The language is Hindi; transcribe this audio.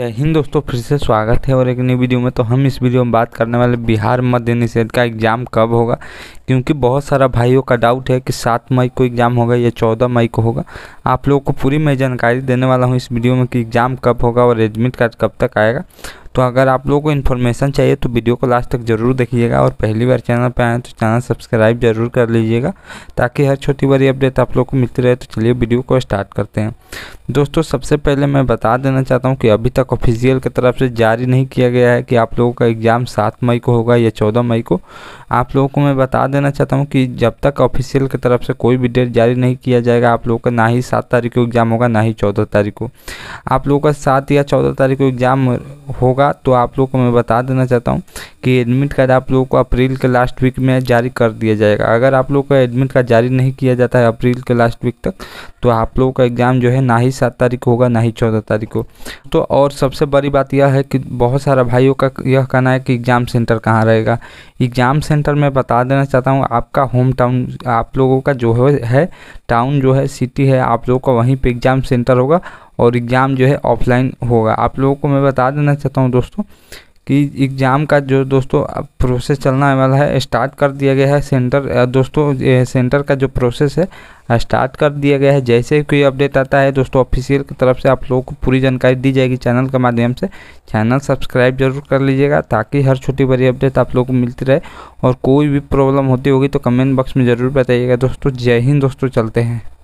जय हिंद दोस्तों फिर से स्वागत है और एक नई वीडियो में तो हम इस वीडियो में बात करने वाले बिहार मध्य निषेध का एग्ज़ाम कब होगा क्योंकि बहुत सारा भाइयों का डाउट है कि सात मई को एग्ज़ाम होगा या चौदह मई को होगा आप लोगों को पूरी मैं जानकारी देने वाला हूँ इस वीडियो में कि एग्ज़ाम कब होगा और एडमिट कार्ड कब तक आएगा तो अगर आप लोगों को इन्फॉर्मेशन चाहिए तो वीडियो को लास्ट तक ज़रूर देखिएगा और पहली बार चैनल पर आएँ तो चैनल सब्सक्राइब जरूर कर लीजिएगा ताकि हर छोटी बड़ी अपडेट आप लोग को मिलती रहे तो चलिए वीडियो को स्टार्ट करते हैं दोस्तों सबसे पहले मैं बता देना चाहता हूँ कि अभी तक ऑफिशियल की तरफ से जारी नहीं किया गया है कि आप लोगों का एग्ज़ाम सात मई को होगा या चौदह मई को आप लोगों को मैं बता देना चाहता हूँ कि जब तक ऑफिशियल की तरफ से कोई भी डेट जारी नहीं किया जाएगा आप लोगों का ना ही सात तारीख को एग्ज़ाम होगा ना ही चौदह तारीख को आप लोगों का सात या चौदह तारीख को एग्ज़ाम होगा तो आप लोगों को मैं बता देना चाहता हूँ कि एडमिट कार्ड आप लोगों को अप्रैल के लास्ट वीक में जारी कर दिया जाएगा अगर आप लोगों का एडमिट कार्ड जारी नहीं किया जाता है अप्रैल के लास्ट वीक तक तो आप लोगों का एग्ज़ाम जो है ना ही सात तारीख को होगा ना ही चौदह तारीख को तो और सबसे बड़ी बात यह है कि बहुत सारा भाइयों का यह कहना है कि एग्ज़ाम सेंटर कहाँ रहेगा एग्ज़ाम सेंटर सेंटर में बता देना चाहता हूँ आपका होम टाउन आप लोगों का जो है टाउन जो है सिटी है आप लोगों का वहीं पे एग्ज़ाम सेंटर होगा और एग्ज़ाम जो है ऑफलाइन होगा आप लोगों को मैं बता देना चाहता हूँ दोस्तों कि एग्ज़ाम का जो दोस्तों अब प्रोसेस चलना वाला है स्टार्ट कर दिया गया है सेंटर दोस्तों सेंटर का जो प्रोसेस है स्टार्ट कर दिया गया है जैसे कोई अपडेट आता है दोस्तों ऑफिशियल की तरफ से आप लोगों को पूरी जानकारी दी जाएगी चैनल के माध्यम से चैनल सब्सक्राइब जरूर कर लीजिएगा ताकि हर छोटी बड़ी अपडेट आप लोगों को मिलती रहे और कोई भी प्रॉब्लम होती होगी तो कमेंट बॉक्स में ज़रूर बताइएगा दोस्तों जय हिंद दोस्तों चलते हैं